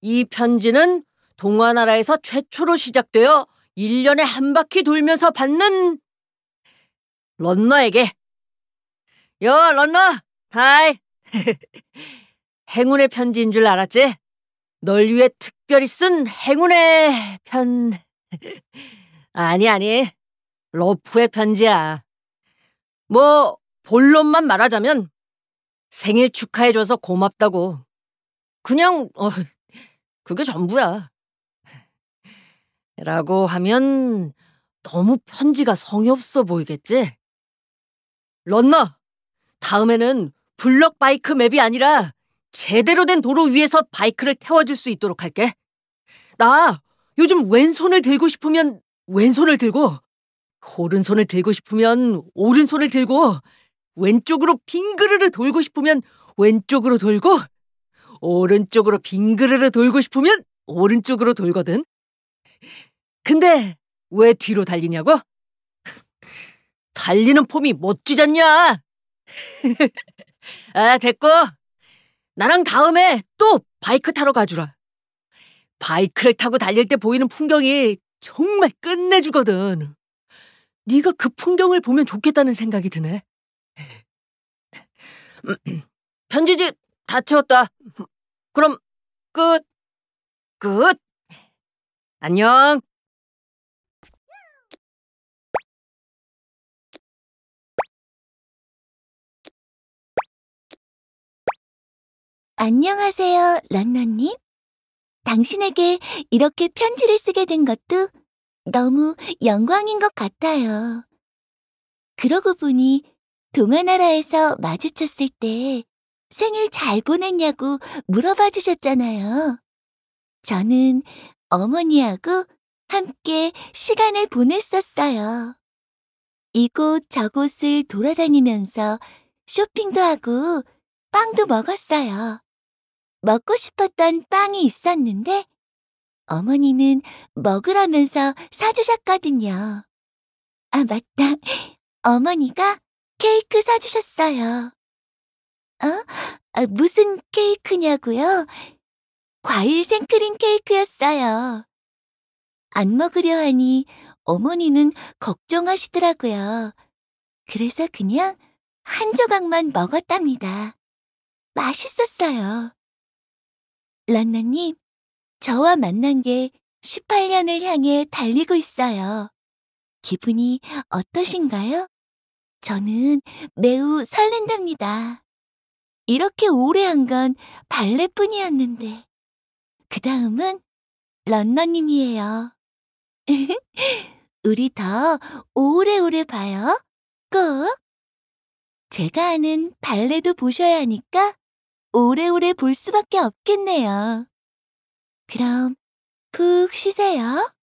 이 편지는 동화나라에서 최초로 시작되어 1년에 한 바퀴 돌면서 받는 런너에게 여 런너 다이 행운의 편지인 줄 알았지? 널 위해 특별히 쓴 행운의 편 아니 아니 러프의 편지야 뭐 본론만 말하자면 생일 축하해줘서 고맙다고 그냥 어, 그게 전부야. 라고 하면 너무 편지가 성의 없어 보이겠지? 런너! 다음에는 블럭 바이크 맵이 아니라 제대로 된 도로 위에서 바이크를 태워줄 수 있도록 할게. 나 요즘 왼손을 들고 싶으면 왼손을 들고, 오른손을 들고 싶으면 오른손을 들고, 왼쪽으로 빙그르르 돌고 싶으면 왼쪽으로 돌고, 오른쪽으로 빙그르르 돌고 싶으면 오른쪽으로 돌거든. 근데 왜 뒤로 달리냐고? 달리는 폼이 멋지잖냐? 아, 됐고. 나랑 다음에 또 바이크 타러 가주라. 바이크를 타고 달릴 때 보이는 풍경이 정말 끝내주거든. 네가 그 풍경을 보면 좋겠다는 생각이 드네. 편지집 다 채웠다. 그럼 끝. 끝. 안녕. 안녕하세요, 런런님. 당신에게 이렇게 편지를 쓰게 된 것도 너무 영광인 것 같아요. 그러고 보니 동화나라에서 마주쳤을 때 생일 잘 보냈냐고 물어봐 주셨잖아요. 저는 어머니하고 함께 시간을 보냈었어요. 이곳 저곳을 돌아다니면서 쇼핑도 하고 빵도 먹었어요. 먹고 싶었던 빵이 있었는데 어머니는 먹으라면서 사주셨거든요. 아, 맞다. 어머니가 케이크 사주셨어요. 어? 아, 무슨 케이크냐고요? 과일 생크림 케이크였어요. 안 먹으려 하니 어머니는 걱정하시더라고요. 그래서 그냥 한 조각만 먹었답니다. 맛있었어요. 란나님, 저와 만난 게 18년을 향해 달리고 있어요. 기분이 어떠신가요? 저는 매우 설렌답니다. 이렇게 오래 한 건 발레뿐이었는데. 그 다음은 런너님이에요. 우리 더 오래오래 봐요. 꼭. 제가 아는 발레도 보셔야 하니까 오래오래 볼 수밖에 없겠네요. 그럼 푹 쉬세요.